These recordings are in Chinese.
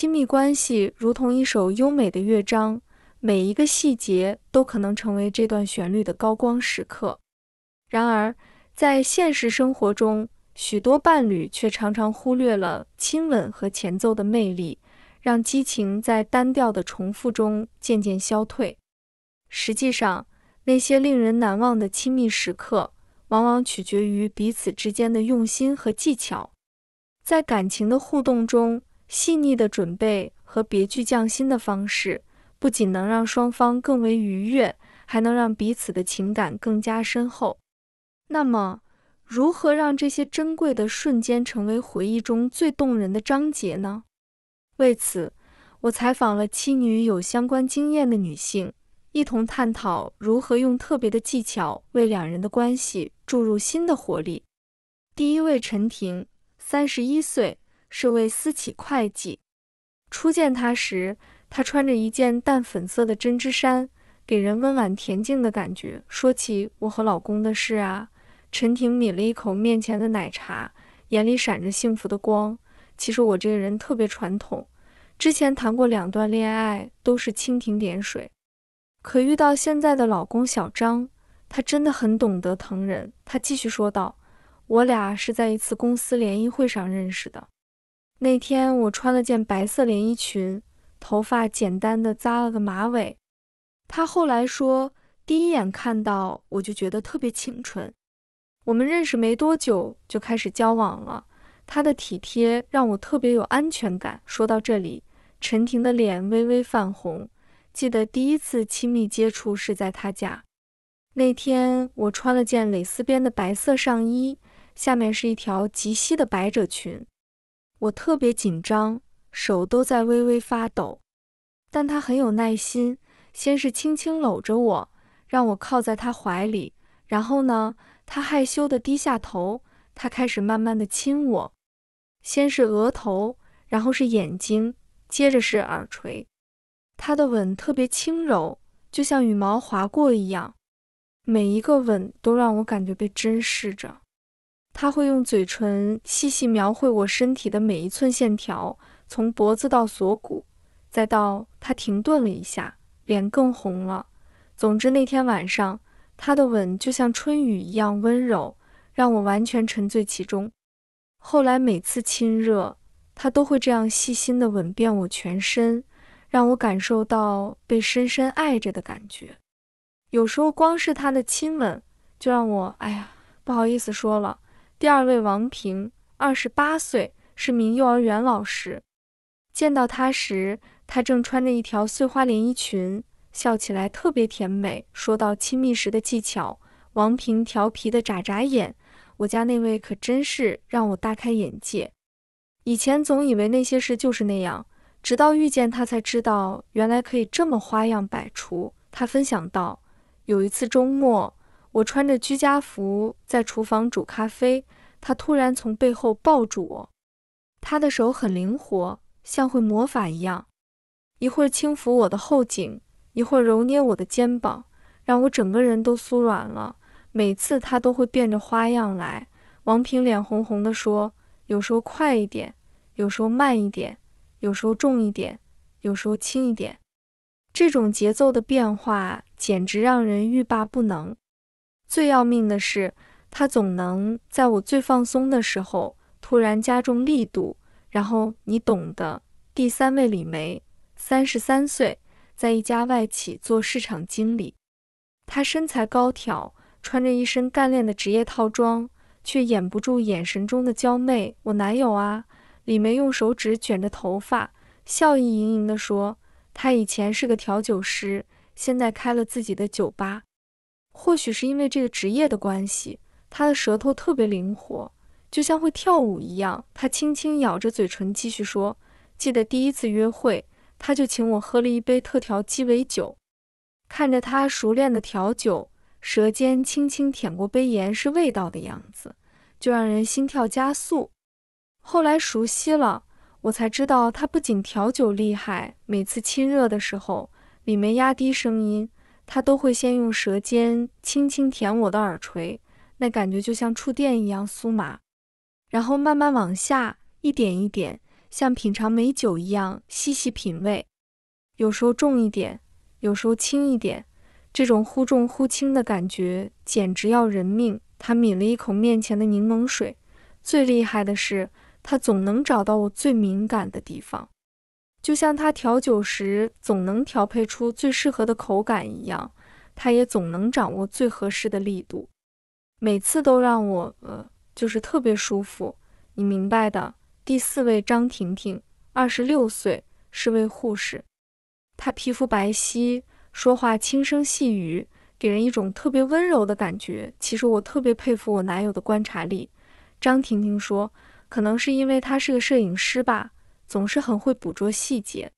亲密关系如同一首优美的乐章，每一个细节都可能成为这段旋律的高光时刻。然而，在现实生活中，许多伴侣却常常忽略了亲吻和前奏的魅力，让激情在单调的重复中渐渐消退。实际上，那些令人难忘的亲密时刻，往往取决于彼此之间的用心和技巧。在感情的互动中。细腻的准备和别具匠心的方式，不仅能让双方更为愉悦，还能让彼此的情感更加深厚。那么，如何让这些珍贵的瞬间成为回忆中最动人的章节呢？为此，我采访了七女有相关经验的女性，一同探讨如何用特别的技巧为两人的关系注入新的活力。第一位，陈婷，三十一岁。是位私企会计。初见他时，他穿着一件淡粉色的针织衫，给人温婉恬静的感觉。说起我和老公的事啊，陈婷抿了一口面前的奶茶，眼里闪着幸福的光。其实我这个人特别传统，之前谈过两段恋爱，都是蜻蜓点水。可遇到现在的老公小张，他真的很懂得疼人。他继续说道：“我俩是在一次公司联谊会上认识的。”那天我穿了件白色连衣裙，头发简单的扎了个马尾。他后来说，第一眼看到我就觉得特别清纯。我们认识没多久就开始交往了，他的体贴让我特别有安全感。说到这里，陈婷的脸微微泛红。记得第一次亲密接触是在他家。那天我穿了件蕾丝边的白色上衣，下面是一条及膝的百褶裙。我特别紧张，手都在微微发抖。但他很有耐心，先是轻轻搂着我，让我靠在他怀里。然后呢，他害羞地低下头，他开始慢慢地亲我。先是额头，然后是眼睛，接着是耳垂。他的吻特别轻柔，就像羽毛划过一样。每一个吻都让我感觉被珍视着。他会用嘴唇细细描绘我身体的每一寸线条，从脖子到锁骨，再到……他停顿了一下，脸更红了。总之，那天晚上他的吻就像春雨一样温柔，让我完全沉醉其中。后来每次亲热，他都会这样细心地吻遍我全身，让我感受到被深深爱着的感觉。有时候光是他的亲吻，就让我……哎呀，不好意思说了。第二位王平，二十八岁，是名幼儿园老师。见到他时，他正穿着一条碎花连衣裙，笑起来特别甜美。说到亲密时的技巧，王平调皮地眨眨眼：“我家那位可真是让我大开眼界。以前总以为那些事就是那样，直到遇见他才知道，原来可以这么花样百出。”他分享道：“有一次周末。”我穿着居家服在厨房煮咖啡，他突然从背后抱住我，他的手很灵活，像会魔法一样，一会儿轻抚我的后颈，一会儿揉捏我的肩膀，让我整个人都酥软了。每次他都会变着花样来。王平脸红红地说：“有时候快一点，有时候慢一点，有时候重一点，有时候轻一点。这种节奏的变化简直让人欲罢不能。”最要命的是，他总能在我最放松的时候突然加重力度，然后你懂的。第三位李梅，三十三岁，在一家外企做市场经理。她身材高挑，穿着一身干练的职业套装，却掩不住眼神中的娇媚。我男友啊，李梅用手指卷着头发，笑意盈盈地说：“他以前是个调酒师，现在开了自己的酒吧。”或许是因为这个职业的关系，他的舌头特别灵活，就像会跳舞一样。他轻轻咬着嘴唇，继续说：“记得第一次约会，他就请我喝了一杯特调鸡尾酒。看着他熟练的调酒，舌尖轻轻舔过杯沿是味道的样子，就让人心跳加速。后来熟悉了，我才知道他不仅调酒厉害，每次亲热的时候，里面压低声音。”他都会先用舌尖轻轻舔我的耳垂，那感觉就像触电一样酥麻，然后慢慢往下，一点一点，像品尝美酒一样细细品味。有时候重一点，有时候轻一点，这种忽重忽轻的感觉简直要人命。他抿了一口面前的柠檬水，最厉害的是，他总能找到我最敏感的地方。就像他调酒时总能调配出最适合的口感一样，他也总能掌握最合适的力度，每次都让我呃，就是特别舒服。你明白的。第四位张婷婷，二十六岁，是位护士。她皮肤白皙，说话轻声细语，给人一种特别温柔的感觉。其实我特别佩服我男友的观察力。张婷婷说：“可能是因为他是个摄影师吧。”总是很会捕捉细节。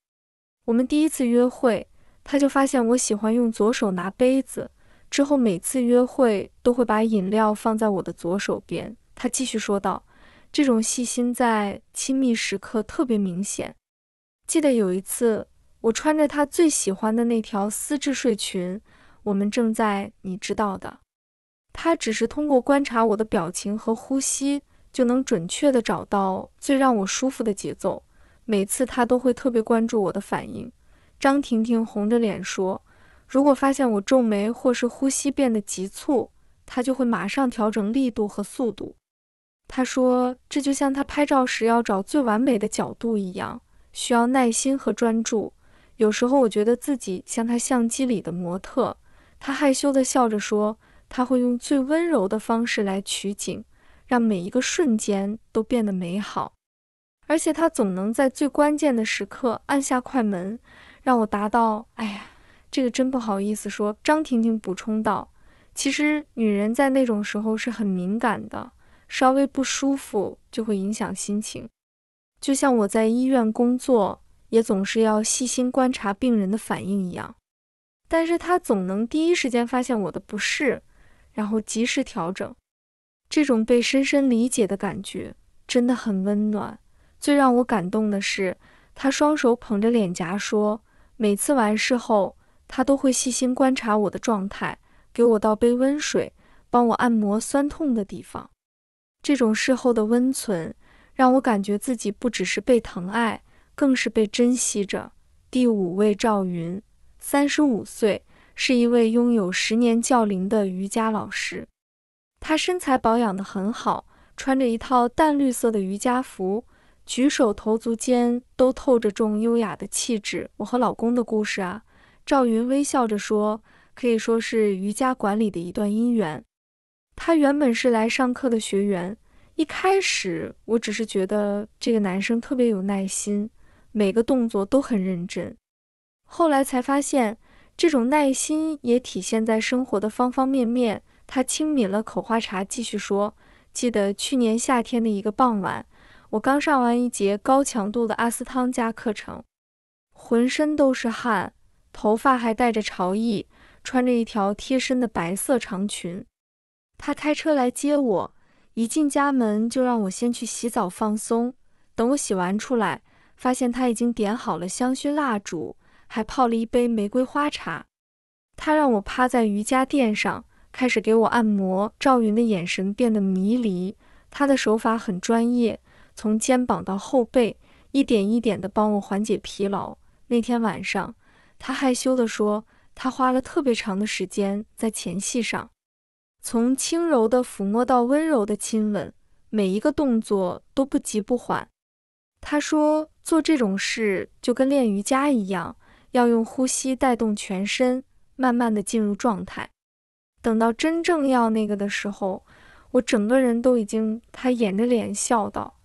我们第一次约会，他就发现我喜欢用左手拿杯子，之后每次约会都会把饮料放在我的左手边。他继续说道：“这种细心在亲密时刻特别明显。记得有一次，我穿着他最喜欢的那条丝质睡裙，我们正在……你知道的，他只是通过观察我的表情和呼吸，就能准确地找到最让我舒服的节奏。”每次他都会特别关注我的反应。张婷婷红着脸说：“如果发现我皱眉或是呼吸变得急促，他就会马上调整力度和速度。”他说：“这就像他拍照时要找最完美的角度一样，需要耐心和专注。”有时候我觉得自己像他相机里的模特。他害羞地笑着说：“他会用最温柔的方式来取景，让每一个瞬间都变得美好。”而且他总能在最关键的时刻按下快门，让我达到。哎呀，这个真不好意思说。张婷婷补充道：“其实女人在那种时候是很敏感的，稍微不舒服就会影响心情。就像我在医院工作，也总是要细心观察病人的反应一样。但是他总能第一时间发现我的不适，然后及时调整。这种被深深理解的感觉真的很温暖。”最让我感动的是，他双手捧着脸颊说：“每次完事后，他都会细心观察我的状态，给我倒杯温水，帮我按摩酸痛的地方。”这种事后的温存，让我感觉自己不只是被疼爱，更是被珍惜着。第五位赵云，三十五岁，是一位拥有十年教龄的瑜伽老师。他身材保养得很好，穿着一套淡绿色的瑜伽服。举手投足间都透着种优雅的气质。我和老公的故事啊，赵云微笑着说，可以说是瑜伽馆里的一段姻缘。他原本是来上课的学员，一开始我只是觉得这个男生特别有耐心，每个动作都很认真。后来才发现，这种耐心也体现在生活的方方面面。他轻抿了口花茶，继续说：“记得去年夏天的一个傍晚。”我刚上完一节高强度的阿斯汤加课程，浑身都是汗，头发还带着潮意，穿着一条贴身的白色长裙。他开车来接我，一进家门就让我先去洗澡放松。等我洗完出来，发现他已经点好了香薰蜡烛，还泡了一杯玫瑰花茶。他让我趴在瑜伽垫上，开始给我按摩。赵云的眼神变得迷离，他的手法很专业。从肩膀到后背，一点一点地帮我缓解疲劳。那天晚上，他害羞地说，他花了特别长的时间在前戏上，从轻柔的抚摸到温柔的亲吻，每一个动作都不急不缓。他说做这种事就跟练瑜伽一样，要用呼吸带动全身，慢慢地进入状态。等到真正要那个的时候，我整个人都已经……他掩着脸笑道。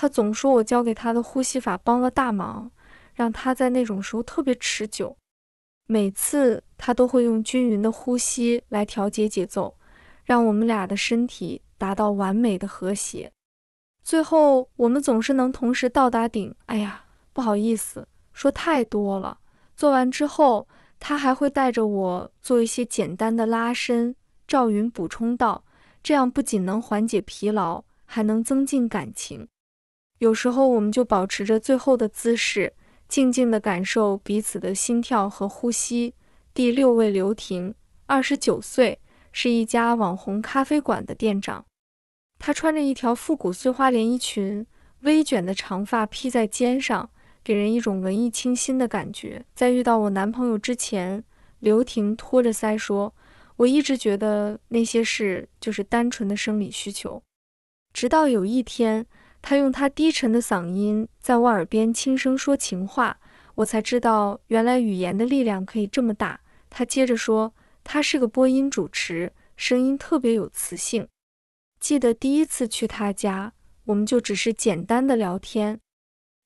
他总说我教给他的呼吸法帮了大忙，让他在那种时候特别持久。每次他都会用均匀的呼吸来调节节奏，让我们俩的身体达到完美的和谐。最后我们总是能同时到达顶。哎呀，不好意思，说太多了。做完之后，他还会带着我做一些简单的拉伸。赵云补充道：“这样不仅能缓解疲劳，还能增进感情。”有时候我们就保持着最后的姿势，静静地感受彼此的心跳和呼吸。第六位刘婷，二十九岁，是一家网红咖啡馆的店长。她穿着一条复古碎花连衣裙，微卷的长发披在肩上，给人一种文艺清新的感觉。在遇到我男朋友之前，刘婷托着腮说：“我一直觉得那些事就是单纯的生理需求。”直到有一天。他用他低沉的嗓音在我耳边轻声说情话，我才知道原来语言的力量可以这么大。他接着说，他是个播音主持，声音特别有磁性。记得第一次去他家，我们就只是简单的聊天，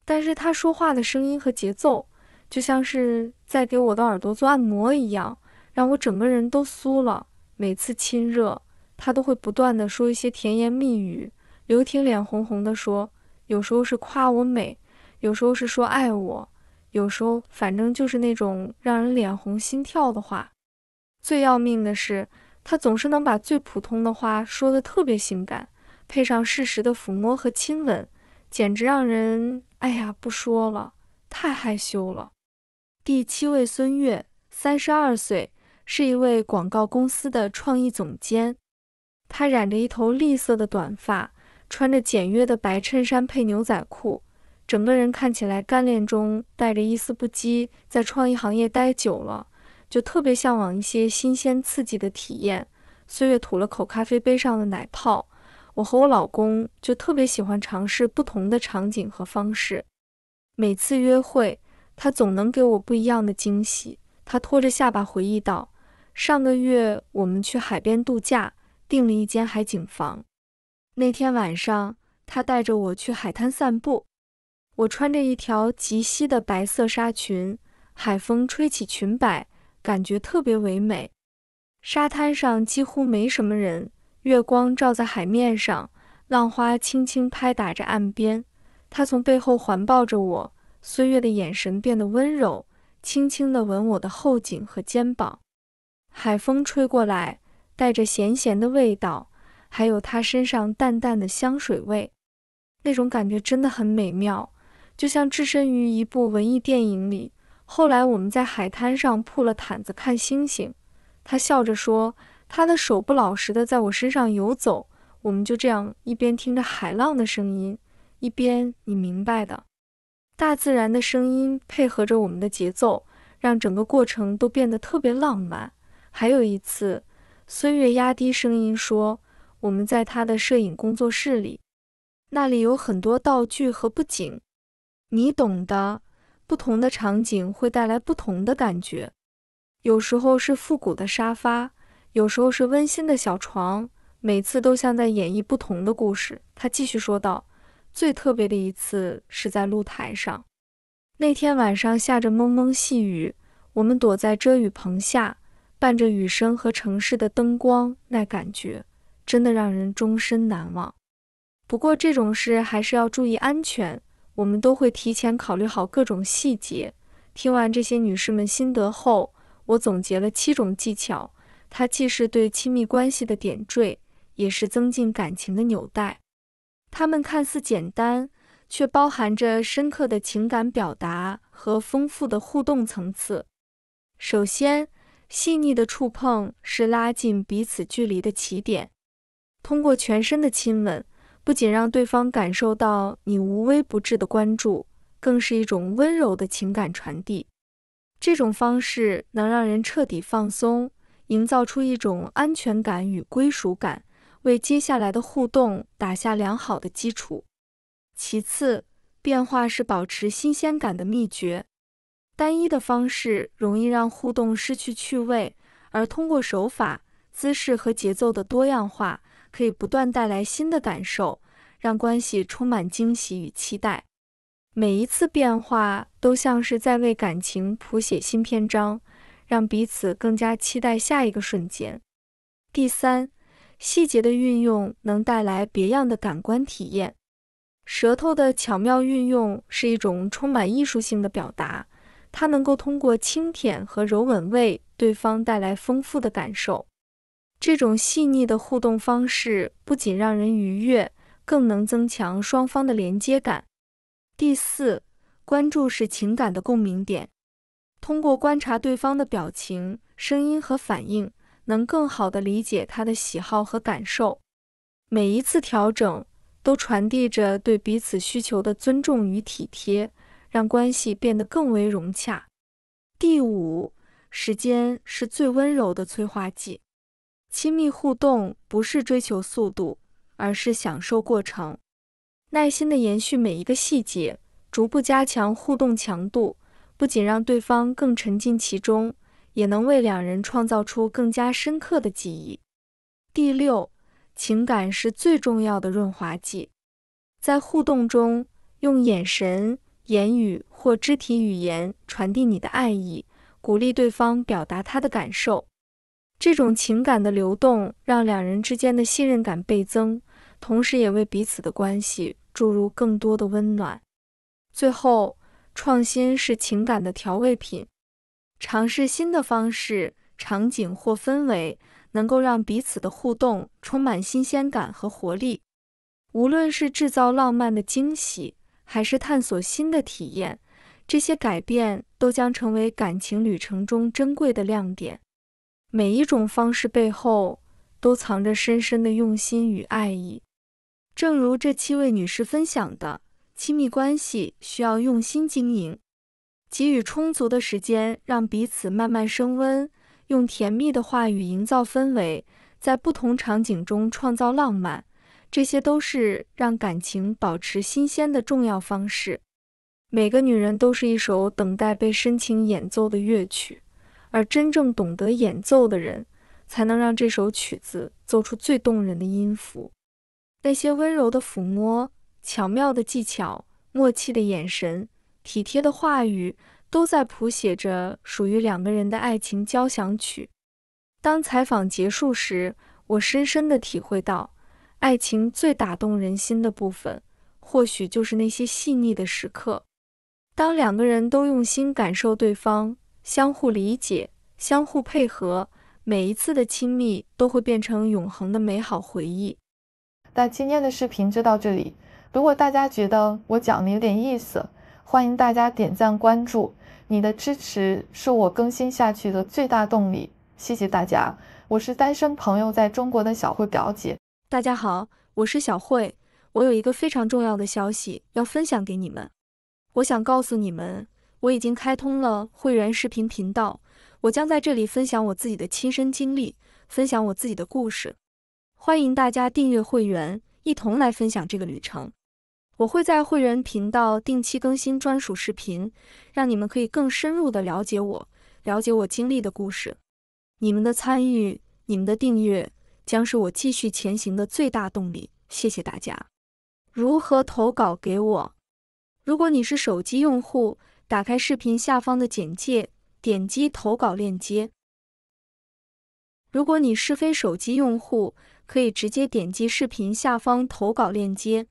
但是他说话的声音和节奏，就像是在给我的耳朵做按摩一样，让我整个人都酥了。每次亲热，他都会不断的说一些甜言蜜语。刘婷脸红红地说：“有时候是夸我美，有时候是说爱我，有时候反正就是那种让人脸红心跳的话。最要命的是，他总是能把最普通的话说的特别性感，配上适时的抚摸和亲吻，简直让人……哎呀，不说了，太害羞了。”第七位孙悦，三十二岁，是一位广告公司的创意总监。他染着一头栗色的短发。穿着简约的白衬衫配牛仔裤，整个人看起来干练中带着一丝不羁。在创意行业待久了，就特别向往一些新鲜刺激的体验。岁月吐了口咖啡杯上的奶泡，我和我老公就特别喜欢尝试不同的场景和方式。每次约会，他总能给我不一样的惊喜。他托着下巴回忆道：“上个月我们去海边度假，订了一间海景房。”那天晚上，他带着我去海滩散步。我穿着一条极细的白色纱裙，海风吹起裙摆，感觉特别唯美。沙滩上几乎没什么人，月光照在海面上，浪花轻轻拍打着岸边。他从背后环抱着我，岁月的眼神变得温柔，轻轻地吻我的后颈和肩膀。海风吹过来，带着咸咸的味道。还有他身上淡淡的香水味，那种感觉真的很美妙，就像置身于一部文艺电影里。后来我们在海滩上铺了毯子看星星，他笑着说，他的手不老实的在我身上游走。我们就这样一边听着海浪的声音，一边你明白的，大自然的声音配合着我们的节奏，让整个过程都变得特别浪漫。还有一次，孙悦压低声音说。我们在他的摄影工作室里，那里有很多道具和布景，你懂的。不同的场景会带来不同的感觉，有时候是复古的沙发，有时候是温馨的小床，每次都像在演绎不同的故事。他继续说道：“最特别的一次是在露台上，那天晚上下着蒙蒙细雨，我们躲在遮雨棚下，伴着雨声和城市的灯光，那感觉。”真的让人终身难忘。不过这种事还是要注意安全，我们都会提前考虑好各种细节。听完这些女士们心得后，我总结了七种技巧。它既是对亲密关系的点缀，也是增进感情的纽带。它们看似简单，却包含着深刻的情感表达和丰富的互动层次。首先，细腻的触碰是拉近彼此距离的起点。通过全身的亲吻，不仅让对方感受到你无微不至的关注，更是一种温柔的情感传递。这种方式能让人彻底放松，营造出一种安全感与归属感，为接下来的互动打下良好的基础。其次，变化是保持新鲜感的秘诀。单一的方式容易让互动失去趣味，而通过手法、姿势和节奏的多样化。可以不断带来新的感受，让关系充满惊喜与期待。每一次变化都像是在为感情谱写新篇章，让彼此更加期待下一个瞬间。第三，细节的运用能带来别样的感官体验。舌头的巧妙运用是一种充满艺术性的表达，它能够通过轻舔和柔吻为对方带来丰富的感受。这种细腻的互动方式不仅让人愉悦，更能增强双方的连接感。第四，关注是情感的共鸣点，通过观察对方的表情、声音和反应，能更好地理解他的喜好和感受。每一次调整都传递着对彼此需求的尊重与体贴，让关系变得更为融洽。第五，时间是最温柔的催化剂。亲密互动不是追求速度，而是享受过程。耐心的延续每一个细节，逐步加强互动强度，不仅让对方更沉浸其中，也能为两人创造出更加深刻的记忆。第六，情感是最重要的润滑剂。在互动中，用眼神、言语或肢体语言传递你的爱意，鼓励对方表达他的感受。这种情感的流动让两人之间的信任感倍增，同时也为彼此的关系注入更多的温暖。最后，创新是情感的调味品，尝试新的方式、场景或氛围，能够让彼此的互动充满新鲜感和活力。无论是制造浪漫的惊喜，还是探索新的体验，这些改变都将成为感情旅程中珍贵的亮点。每一种方式背后都藏着深深的用心与爱意，正如这七位女士分享的，亲密关系需要用心经营，给予充足的时间让彼此慢慢升温，用甜蜜的话语营造氛围，在不同场景中创造浪漫，这些都是让感情保持新鲜的重要方式。每个女人都是一首等待被深情演奏的乐曲。而真正懂得演奏的人，才能让这首曲子奏出最动人的音符。那些温柔的抚摸、巧妙的技巧、默契的眼神、体贴的话语，都在谱写着属于两个人的爱情交响曲。当采访结束时，我深深地体会到，爱情最打动人心的部分，或许就是那些细腻的时刻。当两个人都用心感受对方。相互理解，相互配合，每一次的亲密都会变成永恒的美好回忆。那今天的视频就到这里。如果大家觉得我讲的有点意思，欢迎大家点赞关注，你的支持是我更新下去的最大动力。谢谢大家，我是单身朋友在中国的小慧表姐。大家好，我是小慧，我有一个非常重要的消息要分享给你们。我想告诉你们。我已经开通了会员视频频道，我将在这里分享我自己的亲身经历，分享我自己的故事。欢迎大家订阅会员，一同来分享这个旅程。我会在会员频道定期更新专属视频，让你们可以更深入的了解我，了解我经历的故事。你们的参与，你们的订阅，将是我继续前行的最大动力。谢谢大家。如何投稿给我？如果你是手机用户。打开视频下方的简介，点击投稿链接。如果你是非手机用户，可以直接点击视频下方投稿链接。